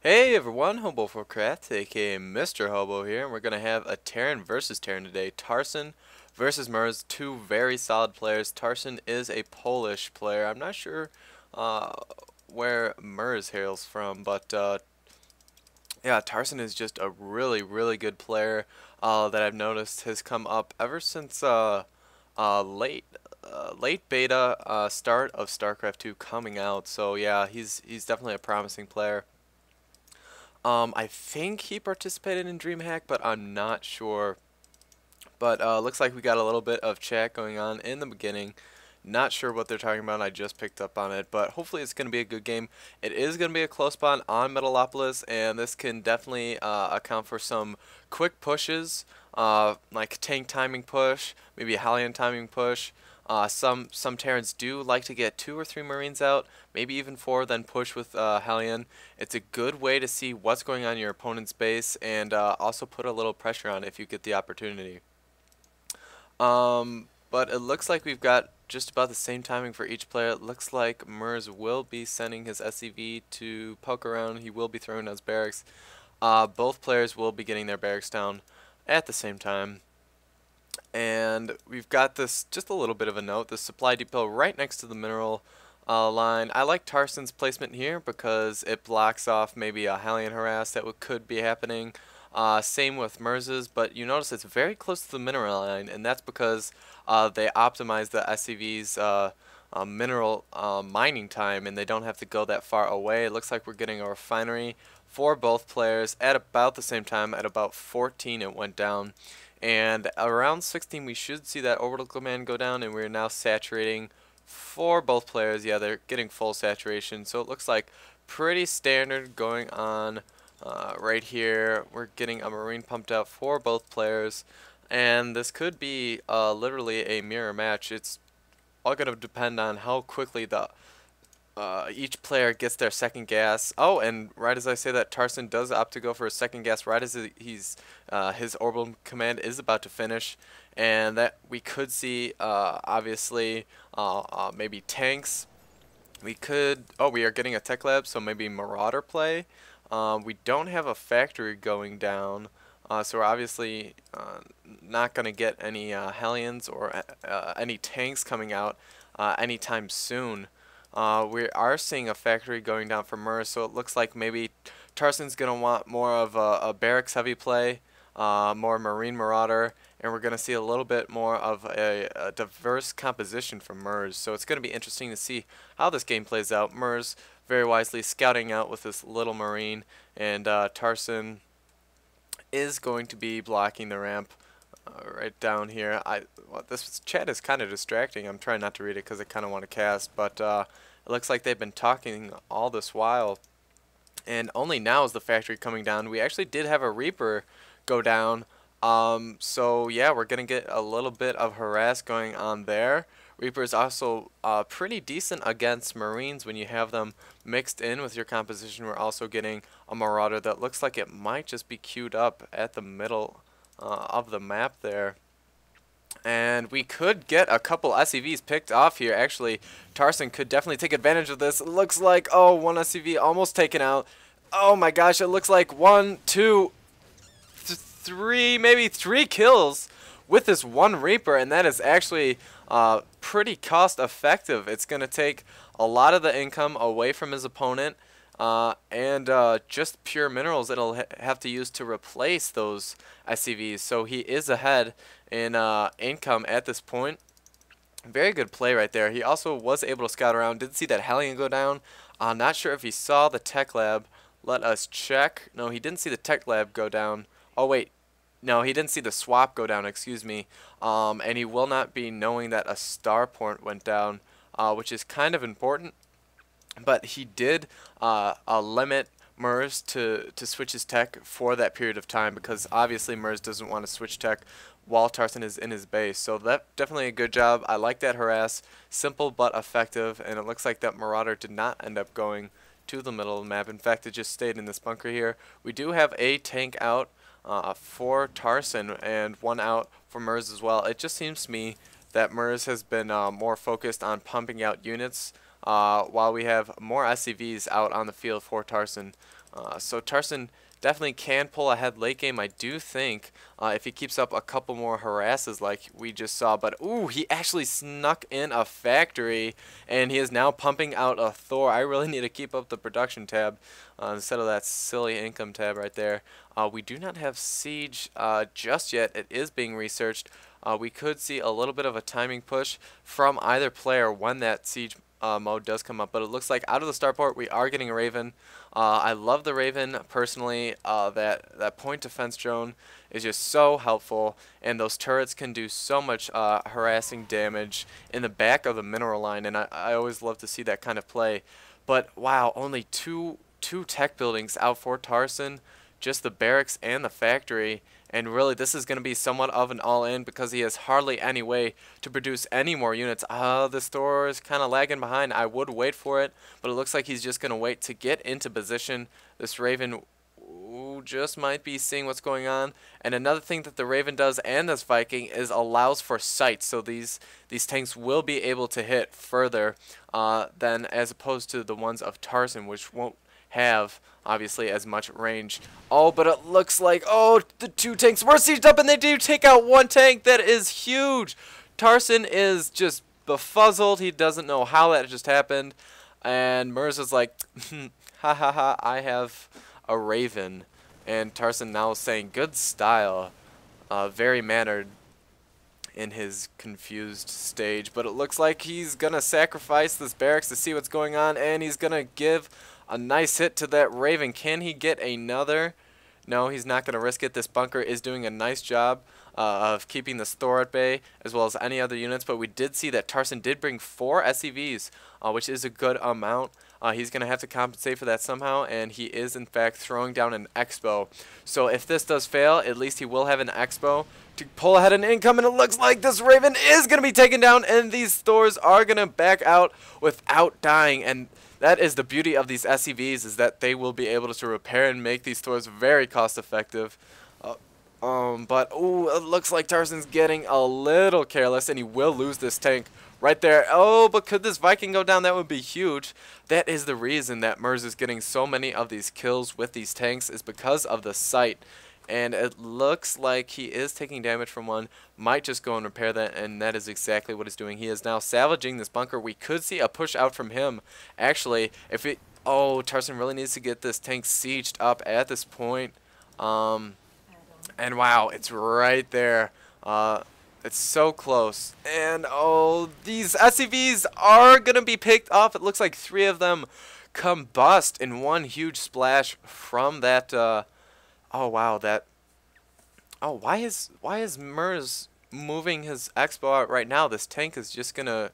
Hey everyone, Hobo for Craft, aka Mr. Hobo here, and we're going to have a Terran versus Terran today. Tarson versus Murs, two very solid players. Tarson is a Polish player. I'm not sure uh, where Murs hails from, but uh, yeah, Tarson is just a really, really good player uh, that I've noticed has come up ever since uh, uh, late uh, late beta uh, start of StarCraft 2 coming out. So yeah, he's he's definitely a promising player. Um, I think he participated in DreamHack, but I'm not sure. But uh, looks like we got a little bit of chat going on in the beginning. Not sure what they're talking about. I just picked up on it, but hopefully it's going to be a good game. It is going to be a close bond on Metalopolis, and this can definitely uh, account for some quick pushes, uh, like tank timing push, maybe a Hallion timing push, uh, some some Terrans do like to get two or three Marines out, maybe even four, then push with uh, Hellion. It's a good way to see what's going on in your opponent's base and uh, also put a little pressure on if you get the opportunity. Um, but it looks like we've got just about the same timing for each player. It looks like Murs will be sending his SCV to poke around. He will be throwing those barracks. Uh, both players will be getting their barracks down at the same time and we've got this just a little bit of a note the supply depot right next to the mineral uh, line I like Tarson's placement here because it blocks off maybe a Hylian harass that could be happening uh, same with MERS's but you notice it's very close to the mineral line and that's because uh, they optimize the SCV's uh, uh, mineral uh, mining time and they don't have to go that far away it looks like we're getting a refinery for both players at about the same time at about 14 it went down and around 16, we should see that orbital command go down, and we're now saturating for both players. Yeah, they're getting full saturation, so it looks like pretty standard going on uh, right here. We're getting a marine pumped out for both players, and this could be uh, literally a mirror match. It's all going to depend on how quickly the uh, each player gets their second gas. Oh, and right as I say that, Tarson does opt to go for a second gas right as he's uh, his orbital command is about to finish, and that we could see uh, obviously uh, uh, maybe tanks. We could oh we are getting a tech lab, so maybe Marauder play. Um, we don't have a factory going down. Uh, so we're obviously not going to get any Hellions or any tanks coming out anytime soon. Uh, we are seeing a factory going down for Murs, so it looks like maybe Tarson's going to want more of a, a barracks heavy play, uh, more Marine Marauder, and we're going to see a little bit more of a, a diverse composition from Murs. So it's going to be interesting to see how this game plays out. Murs very wisely scouting out with this little Marine, and uh, Tarson is going to be blocking the ramp right down here. I well, this chat is kind of distracting. I'm trying not to read it because I kind of want to cast, but uh, it looks like they've been talking all this while, and only now is the factory coming down. We actually did have a Reaper go down, um, so yeah, we're gonna get a little bit of harass going on there. Reaper is also uh, pretty decent against Marines when you have them mixed in with your composition. We're also getting a Marauder that looks like it might just be queued up at the middle uh, of the map there. And we could get a couple SEVs picked off here. Actually, Tarson could definitely take advantage of this. It looks like, oh, one SEV almost taken out. Oh my gosh, it looks like one, two, th three, maybe three kills with this one Reaper. And that is actually uh, pretty cost effective. It's going to take a lot of the income away from his opponent. Uh, and uh, just pure minerals it'll ha have to use to replace those SCVs. So he is ahead in uh, income at this point. Very good play right there. He also was able to scout around. Didn't see that Hellion go down. I'm uh, not sure if he saw the tech lab. Let us check. No, he didn't see the tech lab go down. Oh, wait. No, he didn't see the swap go down, excuse me. Um, and he will not be knowing that a starport went down, uh, which is kind of important but he did uh, uh limit Mers to, to switch his tech for that period of time because obviously Mers doesn't want to switch tech while Tarson is in his base. So that definitely a good job. I like that harass. Simple but effective. And it looks like that Marauder did not end up going to the middle of the map. In fact, it just stayed in this bunker here. We do have a tank out uh, for Tarson and one out for Mers as well. It just seems to me that Mers has been uh, more focused on pumping out units uh, while we have more SCVs out on the field for Tarson. Uh, so Tarson definitely can pull ahead late game, I do think, uh, if he keeps up a couple more harasses like we just saw. But, ooh, he actually snuck in a factory, and he is now pumping out a Thor. I really need to keep up the production tab uh, instead of that silly income tab right there. Uh, we do not have Siege uh, just yet. It is being researched. Uh, we could see a little bit of a timing push from either player when that Siege uh, mode does come up, but it looks like out of the starport we are getting a Raven. Uh, I love the Raven personally. Uh, that that point defense drone is just so helpful, and those turrets can do so much uh, harassing damage in the back of the mineral line, and I, I always love to see that kind of play. But wow, only two two tech buildings out for Tarson, just the barracks and the factory. And really, this is going to be somewhat of an all-in because he has hardly any way to produce any more units. Ah, uh, the store is kind of lagging behind. I would wait for it, but it looks like he's just going to wait to get into position. This Raven just might be seeing what's going on. And another thing that the Raven does and this Viking is allows for sight. So these, these tanks will be able to hit further uh, than as opposed to the ones of Tarzan, which won't have obviously as much range. Oh, but it looks like, oh, the two tanks were sieged up and they do take out one tank. That is huge. Tarson is just befuzzled. He doesn't know how that just happened. And Murs is like, ha ha ha, I have a raven. And Tarson now is saying, good style. Uh, very mannered in his confused stage. But it looks like he's going to sacrifice this barracks to see what's going on. And he's going to give a nice hit to that Raven. Can he get another? No, he's not going to risk it. This bunker is doing a nice job uh, of keeping this Thor at bay, as well as any other units. But we did see that Tarson did bring four SEVs, uh, which is a good amount. Uh, he's going to have to compensate for that somehow, and he is, in fact, throwing down an Expo. So if this does fail, at least he will have an Expo to pull ahead an income, and it looks like this Raven is going to be taken down, and these stores are going to back out without dying, and that is the beauty of these SEVs is that they will be able to repair and make these stores very cost effective. Uh, um, but, oh, it looks like Tarzan's getting a little careless, and he will lose this tank Right there. Oh, but could this Viking go down? That would be huge. That is the reason that Mers is getting so many of these kills with these tanks is because of the sight. And it looks like he is taking damage from one. Might just go and repair that, and that is exactly what he's doing. He is now salvaging this bunker. We could see a push out from him. Actually, if it... Oh, Tarson really needs to get this tank sieged up at this point. Um, and wow, it's right there. Uh, it's so close. And oh, these SCVs are going to be picked off. It looks like three of them combust in one huge splash from that. Uh, oh, wow. That. Oh, why is why is Murs moving his expo out right now? This tank is just going to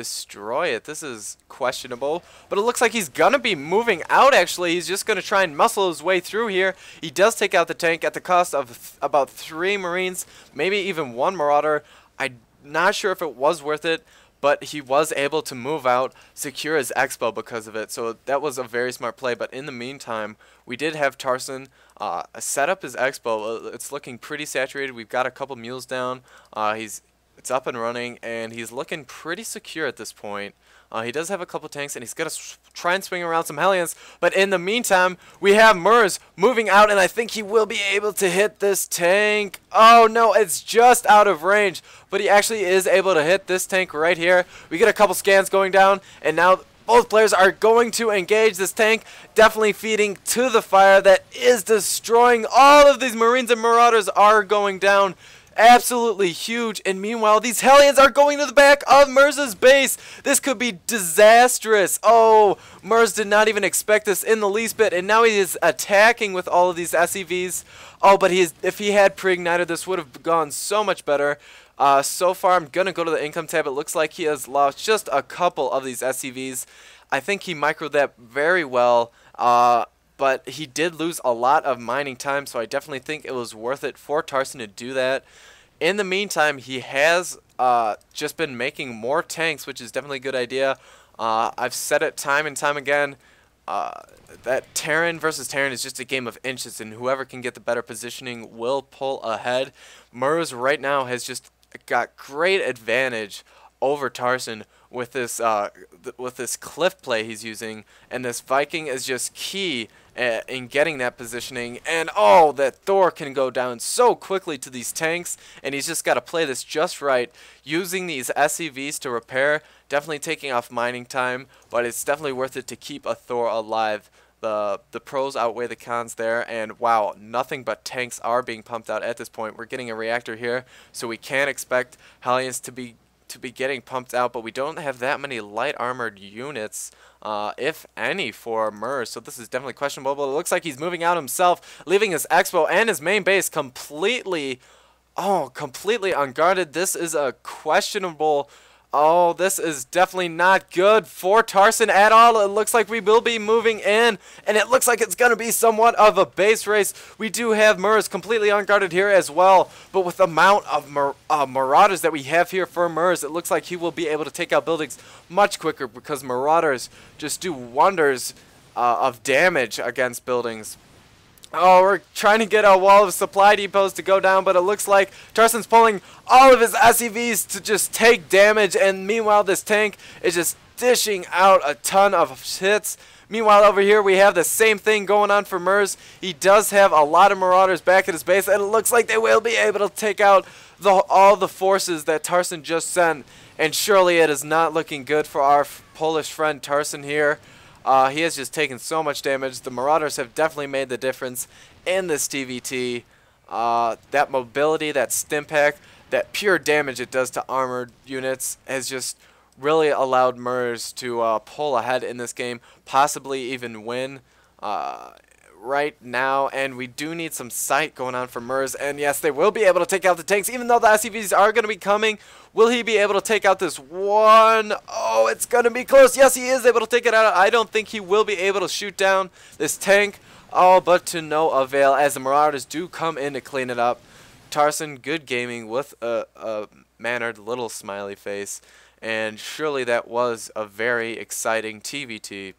destroy it. This is questionable. But it looks like he's going to be moving out, actually. He's just going to try and muscle his way through here. He does take out the tank at the cost of th about three Marines, maybe even one Marauder. I'm not sure if it was worth it, but he was able to move out, secure his expo because of it. So that was a very smart play. But in the meantime, we did have Tarson uh, set up his expo. Uh, it's looking pretty saturated. We've got a couple mules down. Uh, he's it's up and running, and he's looking pretty secure at this point. Uh, he does have a couple tanks, and he's going to try and swing around some Hellions. But in the meantime, we have Murs moving out, and I think he will be able to hit this tank. Oh, no, it's just out of range. But he actually is able to hit this tank right here. We get a couple scans going down, and now both players are going to engage this tank, definitely feeding to the fire that is destroying all of these Marines and Marauders are going down. Absolutely huge. And meanwhile, these Hellions are going to the back of Mirza's base. This could be disastrous. Oh, Mirz did not even expect this in the least bit. And now he is attacking with all of these SEVs. Oh, but he is, if he had pre-ignited, this would have gone so much better. Uh, so far, I'm going to go to the income tab. It looks like he has lost just a couple of these SEVs. I think he microed that very well. Uh, but he did lose a lot of mining time, so I definitely think it was worth it for Tarson to do that. In the meantime, he has uh, just been making more tanks, which is definitely a good idea. Uh, I've said it time and time again. Uh, that Terran versus Terran is just a game of inches, and whoever can get the better positioning will pull ahead. Murs right now has just got great advantage over Tarson with this uh, th with this cliff play he's using, and this Viking is just key uh, in getting that positioning. And oh, that Thor can go down so quickly to these tanks, and he's just got to play this just right, using these SEVs to repair. Definitely taking off mining time, but it's definitely worth it to keep a Thor alive the the pros outweigh the cons there and wow nothing but tanks are being pumped out at this point we're getting a reactor here so we can expect Hellions to be to be getting pumped out, but we don't have that many light armored units, uh, if any, for Mers. So this is definitely questionable, but it looks like he's moving out himself, leaving his expo and his main base completely, oh, completely unguarded. This is a questionable Oh, this is definitely not good for Tarson at all. It looks like we will be moving in, and it looks like it's going to be somewhat of a base race. We do have Murs completely unguarded here as well, but with the amount of mar uh, Marauders that we have here for Murs, it looks like he will be able to take out buildings much quicker because Marauders just do wonders uh, of damage against buildings. Oh, we're trying to get our wall of supply depots to go down, but it looks like Tarson's pulling all of his SEVs to just take damage, and meanwhile this tank is just dishing out a ton of hits. Meanwhile, over here, we have the same thing going on for Mers. He does have a lot of Marauders back at his base, and it looks like they will be able to take out the, all the forces that Tarson just sent. And surely it is not looking good for our Polish friend Tarson here. Uh, he has just taken so much damage. The Marauders have definitely made the difference in this TVT. Uh, that mobility, that stim pack, that pure damage it does to armored units has just really allowed Murs to uh, pull ahead in this game, possibly even win. Uh, right now, and we do need some sight going on for Murs, and yes, they will be able to take out the tanks, even though the SCVs are going to be coming. Will he be able to take out this one? Oh, it's going to be close. Yes, he is able to take it out. I don't think he will be able to shoot down this tank, all but to no avail, as the Marauders do come in to clean it up. Tarson, good gaming with a, a mannered little smiley face, and surely that was a very exciting TVT.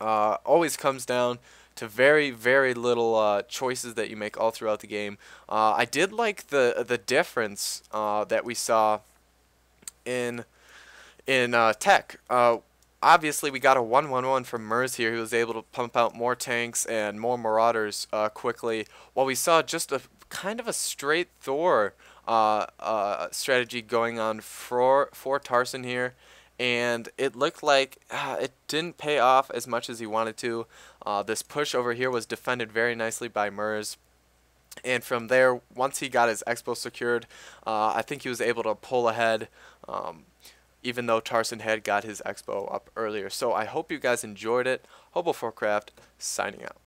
Uh, always comes down to very, very little uh, choices that you make all throughout the game. Uh, I did like the the difference uh, that we saw in in uh, Tech. Uh, obviously, we got a 1-1-1 from Mers here, who was able to pump out more tanks and more Marauders uh, quickly, while we saw just a kind of a straight Thor strategy going on for, for Tarson here and it looked like uh, it didn't pay off as much as he wanted to. Uh, this push over here was defended very nicely by Murs. And from there, once he got his expo secured, uh, I think he was able to pull ahead, um, even though Tarson had got his expo up earlier. So I hope you guys enjoyed it. Hobo Craft signing out.